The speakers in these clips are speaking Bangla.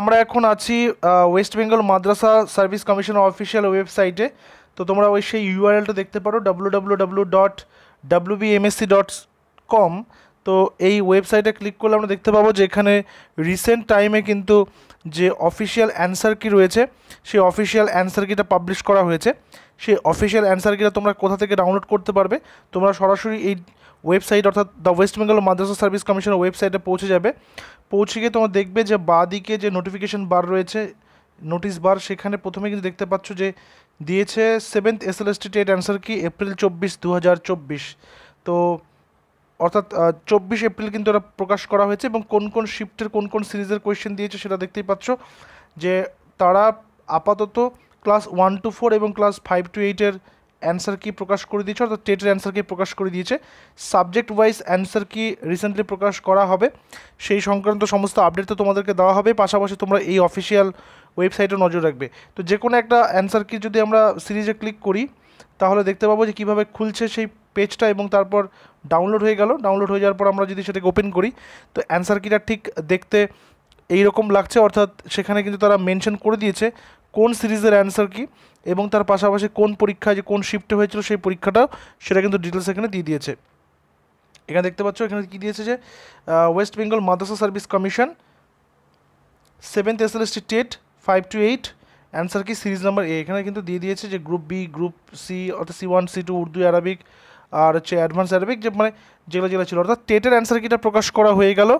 আমরা এখন আছি ওয়েস্ট বেঙ্গল মাদ্রাসা সার্ভিস কমিশনের অফিসিয়াল ওয়েবসাইটে তো তোমরা ওই সেই ইউআরএলটা দেখতে পারো ডাব্লু ডট ডট কম তো এই ওয়েবসাইটে ক্লিক করলে আমরা দেখতে পাবো যে এখানে রিসেন্ট টাইমে কিন্তু যে অফিসিয়াল অ্যান্সার কি রয়েছে সেই অফিসিয়াল অ্যান্সার কিটা পাবলিশ করা হয়েছে সেই অফিসিয়াল অ্যান্সার কিটা তোমরা কোথা থেকে ডাউনলোড করতে পারবে তোমরা সরাসরি এই ওয়েবসাইট অর্থাৎ the West Bengal Madrasah Service কমিশনের ওয়েবসাইটে পৌঁছে যাবে পৌঁছে গিয়ে তোমার দেখবে যে বা দিকে যে নোটিফিকেশন বার রয়েছে নোটিশ বার সেখানে প্রথমে কিন্তু দেখতে পাচ্ছ যে দিয়েছে seventh S L S T TET answer key April চব্বিশ দু হাজার চব্বিশ তো অর্থাৎ চব্বিশ এপ্রিল কিন্তু ওরা প্রকাশ করা হয়েছে এবং কোন কোন শিফটের কোন কোন সিরিজের কোয়েশ্চেন দিয়েছে সেটা দেখতেই পাচ্ছ যে তারা আপাতত ক্লাস ওয়ান টু ফোর এবং ক্লাস ফাইভ টু এইটের অ্যান্সার কি প্রকাশ করে দিয়েছে অর্থাৎ টেটের অ্যান্সার কি প্রকাশ করে দিয়েছে subject wise answer key recently প্রকাশ করা হবে সেই সংক্রান্ত সমস্ত আপডেট তো তোমাদেরকে দেওয়া হবে পাশাপাশি তোমরা এই অফিসিয়াল ওয়েবসাইটেও নজর রাখবে তো যে কোনো একটা অ্যান্সার কি যদি আমরা সিরিজে ক্লিক করি তাহলে দেখতে পাবো যে কীভাবে খুলছে সেই পেজটা এবং তারপর ডাউনলোড হয়ে গেল ডাউনলোড হয়ে যাওয়ার পর আমরা যদি সেটাকে ওপেন করি তো অ্যান্সার কিটা ঠিক দেখতে এই রকম লাগছে অর্থাৎ সেখানে কিন্তু তারা মেনশন করে দিয়েছে কোন সিরিজের অ্যান্সার কি এবং তার পাশাপাশি কোন পরীক্ষা যে কোন শিফটে হয়েছিল সেই পরীক্ষাটাও সেটা কিন্তু ডিটেলস এখানে দিয়ে দিয়েছে এখানে দেখতে পাচ্ছ এখানে কী দিয়েছে যে West Bengal Madrasah Service Commission seventh S L S T TET five to eight answer key series number এ এখানে কিন্তু দিয়ে দিয়েছে যে গ্রুপ বি গ্রুপ সি অর্থাৎ C one C two Urdu Arabic আর হচ্ছে অ্যাডভান্স অ্যারবিক যে মানে যেগুলো যেগুলো ছিল অর্থাৎ টেটের অ্যান্সার কিটা প্রকাশ করা হয়ে গেল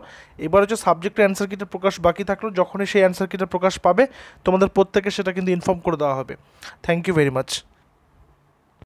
এবার হচ্ছে সাবজেক্টের অ্যান্সার কিটা প্রকাশ বাকি থাকলো যখনই সেই অ্যান্সার কিটা প্রকাশ পাবে তোমাদের প্রত্যেকে সেটা কিন্তু ইনফর্ম করে দেওয়া হবে থ্যাংক ইউ ভেরি মাচ